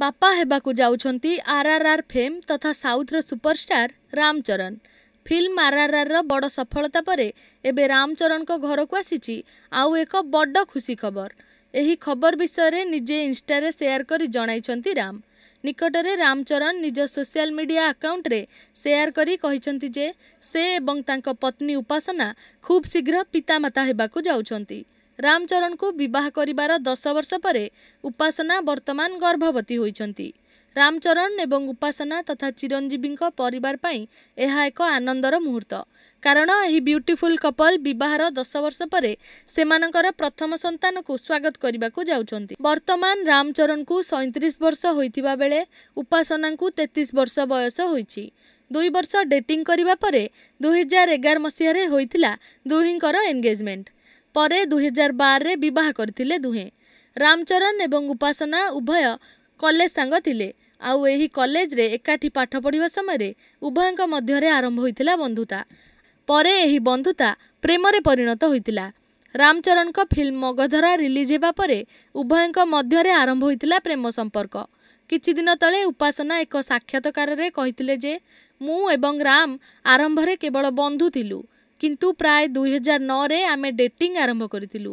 ବାପା ହେବାକୁ ଯାଉଛନ୍ତି ଆର୍ ଆର୍ ଆର୍ ଫେମ୍ ତଥା ସାଉଥ୍ର superstar Ramcharan film R R ଆର୍ର ବଡ଼ ସଫଳତା ପରେ ଏବେ ରାମଚରଣଙ୍କ ଘରକୁ ଆସିଛି ଆଉ ଏକ ବଡ଼ ଖୁସି ଖବର ଏହି ଖବର ବିଷୟରେ ନିଜେ ଇନ୍ଷ୍ଟାରେ ସେୟାର କରି ଜଣାଇଛନ୍ତି ରାମ ନିକଟରେ ରାମଚରଣ ନିଜ ସୋସିଆଲ ମିଡ଼ିଆ ଆକାଉଣ୍ଟରେ ସେୟାର କରି କହିଛନ୍ତି ଯେ ସେ ଏବଂ ତାଙ୍କ ପତ୍ନୀ ଉପାସନା ଖୁବ୍ ଶୀଘ୍ର ପିତାମାତା ହେବାକୁ ଯାଉଛନ୍ତି ରାମଚରଣଙ୍କୁ ବିବାହ କରିବାର ଦଶ ବର୍ଷ ପରେ ଉପାସନା ବର୍ତ୍ତମାନ ଗର୍ଭବତୀ ହୋଇଛନ୍ତି ରାମଚରଣ ଏବଂ ଉପାସନା ତଥା ଚିରଞ୍ଜୀବୀଙ୍କ ପରିବାର ପାଇଁ ଏହା ଏକ ଆନନ୍ଦର ମୁହୂର୍ତ୍ତ କାରଣ ଏହି ବ୍ୟୁଟିଫୁଲ୍ କପଲ ବିବାହର ଦଶ ବର୍ଷ ପରେ ସେମାନଙ୍କର ପ୍ରଥମ ସନ୍ତାନକୁ ସ୍ୱାଗତ କରିବାକୁ ଯାଉଛନ୍ତି ବର୍ତ୍ତମାନ ରାମଚରଣଙ୍କୁ ସଇଁତିରିଶ ବର୍ଷ ହୋଇଥିବା ବେଳେ ଉପାସନାଙ୍କୁ ତେତିଶ ବର୍ଷ ବୟସ ହୋଇଛି ଦୁଇ ବର୍ଷ ଡେଟିଂ କରିବା ପରେ ଦୁଇହଜାର ଏଗାର ମସିହାରେ ହୋଇଥିଲା ଦୁହିଁଙ୍କର ଏନ୍ଗେଜ୍ମେଣ୍ଟ ପରେ ଦୁଇହଜାର ବାରରେ ବିବାହ କରିଥିଲେ ଦୁହେଁ ରାମଚରଣ ଏବଂ ଉପାସନା ଉଭୟ କଲେଜ ସାଙ୍ଗ ଥିଲେ ଆଉ ଏହି କଲେଜରେ ଏକାଠି ପାଠ ପଢ଼ିବା ସମୟରେ ଉଭୟଙ୍କ ମଧ୍ୟରେ ଆରମ୍ଭ ହୋଇଥିଲା ବନ୍ଧୁତା ପରେ ଏହି ବନ୍ଧୁତା ପ୍ରେମରେ ପରିଣତ ହୋଇଥିଲା ରାମଚରଣଙ୍କ ଫିଲ୍ମ ମଗଧରା ରିଲିଜ୍ ହେବା ପରେ ଉଭୟଙ୍କ ମଧ୍ୟରେ ଆରମ୍ଭ ହୋଇଥିଲା ପ୍ରେମ ସମ୍ପର୍କ କିଛିଦିନ ତଳେ ଉପାସନା ଏକ ସାକ୍ଷାତକାରରେ କହିଥିଲେ ଯେ ମୁଁ ଏବଂ ରାମ ଆରମ୍ଭରେ କେବଳ ବନ୍ଧୁ ଥିଲୁ କିନ୍ତୁ ପ୍ରାୟ ଦୁଇହଜାର ନଅରେ ଆମେ ଡେଟିଂ ଆରମ୍ଭ କରିଥିଲୁ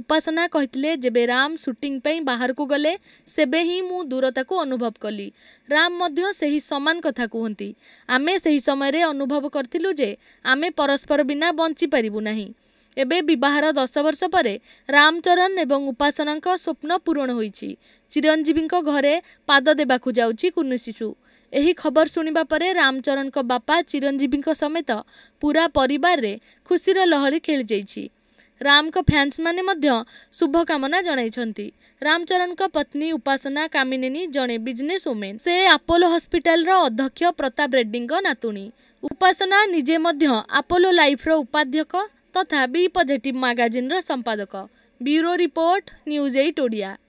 ଉପାସନା କହିଥିଲେ ଯେବେ ରାମ ସୁଟିଂ ପାଇଁ ବାହାରକୁ ଗଲେ ସେବେ ହିଁ ମୁଁ ଦୂରତାକୁ ଅନୁଭବ କଲି ରାମ ମଧ୍ୟ ସେହି ସମାନ କଥା କୁହନ୍ତି ଆମେ ସେହି ସମୟରେ ଅନୁଭବ କରିଥିଲୁ ଯେ ଆମେ ପରସ୍ପର ବିନା ବଞ୍ଚିପାରିବୁ ନାହିଁ ଏବେ ବିବାହର ଦଶ ବର୍ଷ ପରେ ରାମଚରଣ ଏବଂ ଉପାସନାଙ୍କ ସ୍ୱପ୍ନ ପୂରଣ ହୋଇଛି ଚିରଞ୍ଜୀବୀଙ୍କ ଘରେ ପାଦ ଦେବାକୁ ଯାଉଛି କୁନି ଶିଶୁ ଏହି ଖବର ଶୁଣିବା ପରେ ରାମଚରଣଙ୍କ ବାପା ଚିରଞ୍ଜୀବୀଙ୍କ ସମେତ ପୁରା ପରିବାରରେ ଖୁସିର ଲହଳି ଖେଳିଯାଇଛି ରାମଙ୍କ ଫ୍ୟାନ୍ସମାନେ ମଧ୍ୟ ଶୁଭକାମନା ଜଣାଇଛନ୍ତି ରାମଚରଣଙ୍କ ପତ୍ନୀ ଉପାସନା କାମିନିନି ଜଣେ ବିଜନେସ୍ ଓମେନ୍ ସେ ଆପୋଲୋ ହସ୍ପିଟାଲର ଅଧ୍ୟକ୍ଷ ପ୍ରତାପ ରେଡ୍ଡିଙ୍କ ନାତୁଣୀ ଉପାସନା ନିଜେ ମଧ୍ୟ ଆପୋଲୋ ଲାଇଫ୍ର ଉପାଧ୍ୟକ୍ଷ ତଥା ବି ପଜିଟିଭ୍ ମାଗାଜିନ୍ର ସମ୍ପାଦକ bureau report news eight Odia